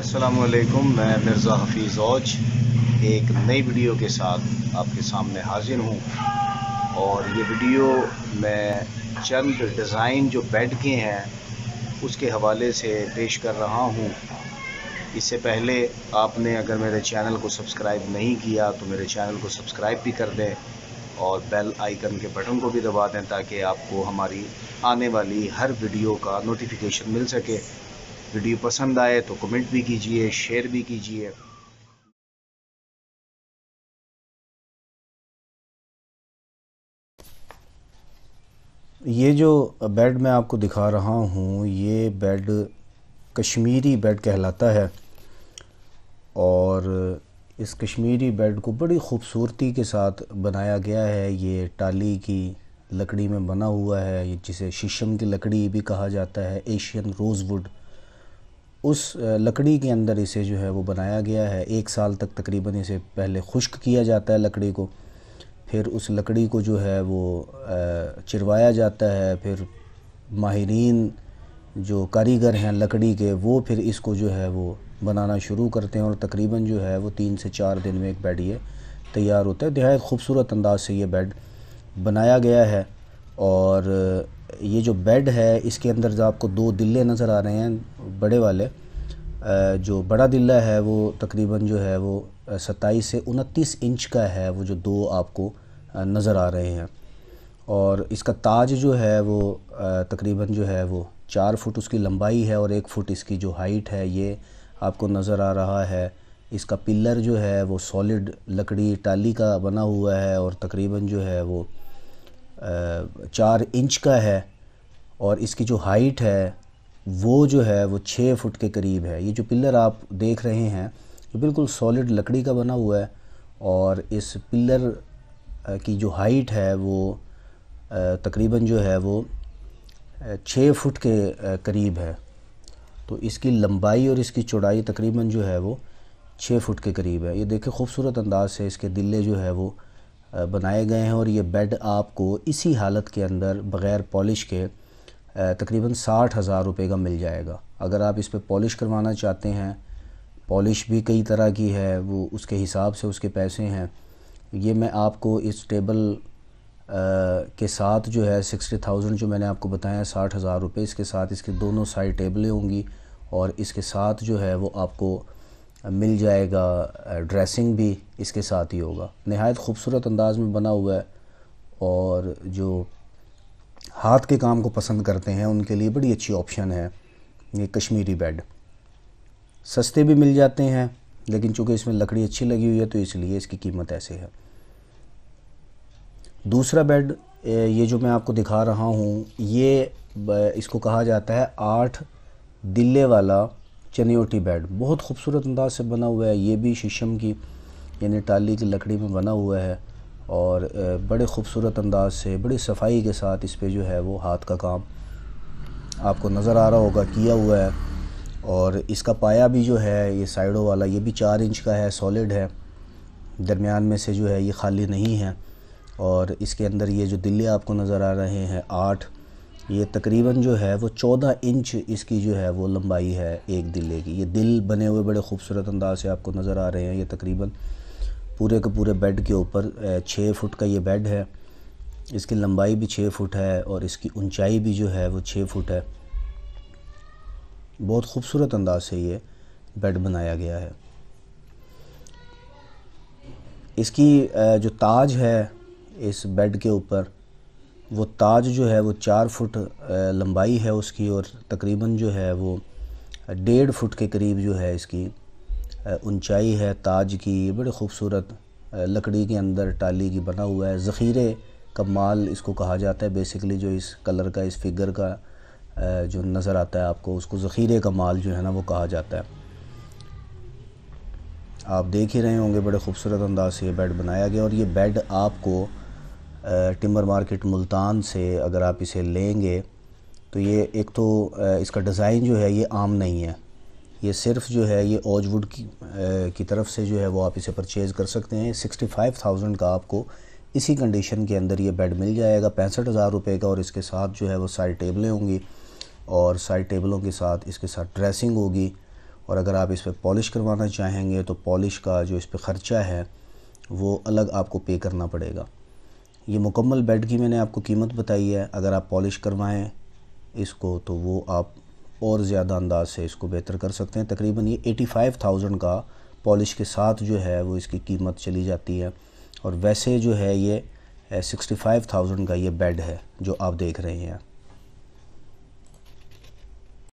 असलकुम मैं मिर्ज़ा हफीज़ औज एक नई वीडियो के साथ आपके सामने हाजिर हूँ और ये वीडियो मैं चंद डिज़ाइन जो बेड के हैं उसके हवाले से पेश कर रहा हूँ इससे पहले आपने अगर मेरे चैनल को सब्सक्राइब नहीं किया तो मेरे चैनल को सब्सक्राइब भी कर दें और बेल आइकन के बटन को भी दबा दें ताकि आपको हमारी आने वाली हर वीडियो का नोटिफिकेशन मिल सके वीडियो पसंद आए तो कमेंट भी कीजिए शेयर भी कीजिए ये जो बेड मैं आपको दिखा रहा हूँ ये बेड कश्मीरी बेड कहलाता है और इस कश्मीरी बेड को बड़ी खूबसूरती के साथ बनाया गया है ये टाली की लकड़ी में बना हुआ है जिसे शीशम की लकड़ी भी कहा जाता है एशियन रोज़वुड उस लकड़ी के अंदर इसे जो है वो बनाया गया है एक साल तक तकरीबन इसे पहले खुश्क किया जाता है लकड़ी को फिर उस लकड़ी को जो है वो चिरवाया जाता है फिर माहरीन जो कारीगर हैं लकड़ी के वो फिर इसको जो है वो बनाना शुरू करते हैं और तकरीबन जो है वो तीन से चार दिन में एक बेड ये तैयार होता है बेहद खूबसूरत अंदाज से ये बेड बनाया गया है और ये जो बेड है इसके अंदर जो आपको दो दिल्ले नज़र आ रहे हैं बड़े वाले जो बड़ा दिल्ला है वो तकरीबन जो है वो सत्ताईस से उनतीस इंच का है वो जो दो आपको नज़र आ रहे हैं और इसका ताज जो है वो तकरीबन जो है वो चार फुट उसकी लंबाई है और एक फुट इसकी जो हाइट है ये आपको नज़र आ रहा है इसका पिलर जो है वो सॉलिड लकड़ी टाली का बना हुआ है और तकरीबन जो है वो चार इंच का है और इसकी जो हाइट है वो जो है वो छः फुट के करीब है ये जो पिलर आप देख रहे हैं ये बिल्कुल सॉलिड लकड़ी का बना हुआ है और इस पिलर की जो हाइट है वो तकरीबन जो है वो छः फुट के करीब है तो इसकी लंबाई और इसकी चौड़ाई तकरीबन जो है वो छः फुट के करीब है ये देखिए खूबसूरत अंदाज से इसके दिल्ले जो है वो बनाए गए हैं और ये बेड आपको इसी हालत के अंदर बग़ैर पॉलिश के तकरीबन साठ हज़ार रुपये का मिल जाएगा अगर आप इस पर पॉलिश करवाना चाहते हैं पॉलिश भी कई तरह की है वो उसके हिसाब से उसके पैसे हैं ये मैं आपको इस टेबल के साथ जो है सिक्सटी थाउजेंड जो मैंने आपको बताया साठ हज़ार रुपये इसके साथ इसके दोनों साइड टेबलें होंगी और इसके साथ जो है वो आपको मिल जाएगा ड्रेसिंग भी इसके साथ ही होगा नहायत खूबसूरत अंदाज़ में बना हुआ है और जो हाथ के काम को पसंद करते हैं उनके लिए बड़ी अच्छी ऑप्शन है ये कश्मीरी बेड सस्ते भी मिल जाते हैं लेकिन चूंकि इसमें लकड़ी अच्छी लगी हुई है तो इसलिए इसकी कीमत ऐसी है दूसरा बेड ये जो मैं आपको दिखा रहा हूँ ये इसको कहा जाता है आठ दिल्ले वाला चनियोटी बेड बहुत खूबसूरत अंदाज से बना हुआ है ये भी शीशम की यानी टाली की लकड़ी में बना हुआ है और बड़े ख़ूबसूरत अंदाज से बड़ी सफाई के साथ इस पर जो है वो हाथ का काम आपको नज़र आ रहा होगा किया हुआ है और इसका पाया भी जो है ये साइडों वाला ये भी चार इंच का है सॉलिड है दरमियान में से जो है ये खाली नहीं है और इसके अंदर ये जो दिल्ली आपको नज़र आ रहे हैं आठ ये तकरीबन जो है वो चौदह इंच इसकी जो है वो लंबाई है एक दिल्ली की ये दिल बने हुए बड़े खूबसूरत अंदाज से आपको नज़र आ रहे हैं ये तकरीबन पूरे के पूरे बेड के ऊपर छः फुट का ये बेड है इसकी लंबाई भी छः फुट है और इसकी ऊंचाई भी जो है वो छः फुट है बहुत खूबसूरत अंदाज से ये बेड बनाया गया है इसकी जो ताज है इस बेड के ऊपर वो ताज जो है वो चार फुट लंबाई है उसकी और तकरीबन जो है वो डेढ़ फुट के करीब जो है इसकी ऊंचाई है ताज की बड़े खूबसूरत लकड़ी के अंदर टाली की बना हुआ है ज़ख़ीरे कमाल इसको कहा जाता है बेसिकली जो इस कलर का इस फिगर का जो नज़र आता है आपको उसको ज़ख़ीरे माल जो है ना वो कहा जाता है आप देख ही रहे होंगे बड़े खूबसूरत अंदाज से ये बेड बनाया गया और ये बेड आपको टिम्बर मार्केट मुल्तान से अगर आप इसे लेंगे तो ये एक तो इसका डिज़ाइन जो है ये आम नहीं है ये सिर्फ जो है ये ओजवुड की, आ, की तरफ से जो है वो आप इसे परचेज़ कर सकते हैं सिक्सटी फाइव थाउजेंड का आपको इसी कंडीशन के अंदर ये बेड मिल जाएगा पैंसठ हज़ार रुपये का और इसके साथ जो है वो साइड टेबलें होंगी और साइड टेबलों के साथ इसके साथ ड्रेसिंग होगी और अगर आप इस पर पॉलिश करवाना चाहेंगे तो पॉलिश का जो इस पर ख़र्चा है वो अलग आपको पे करना पड़ेगा ये मुकम्मल बेड की मैंने आपको कीमत बताई है अगर आप पॉलिश करवाएं इसको तो वो आप और ज़्यादा अंदाज से इसको बेहतर कर सकते हैं तकरीबन ये एटी फाइव थाउजेंड का पॉलिश के साथ जो है वो इसकी कीमत चली जाती है और वैसे जो है ये सिक्सटी फाइव थाउजेंड का ये बेड है जो आप देख रहे हैं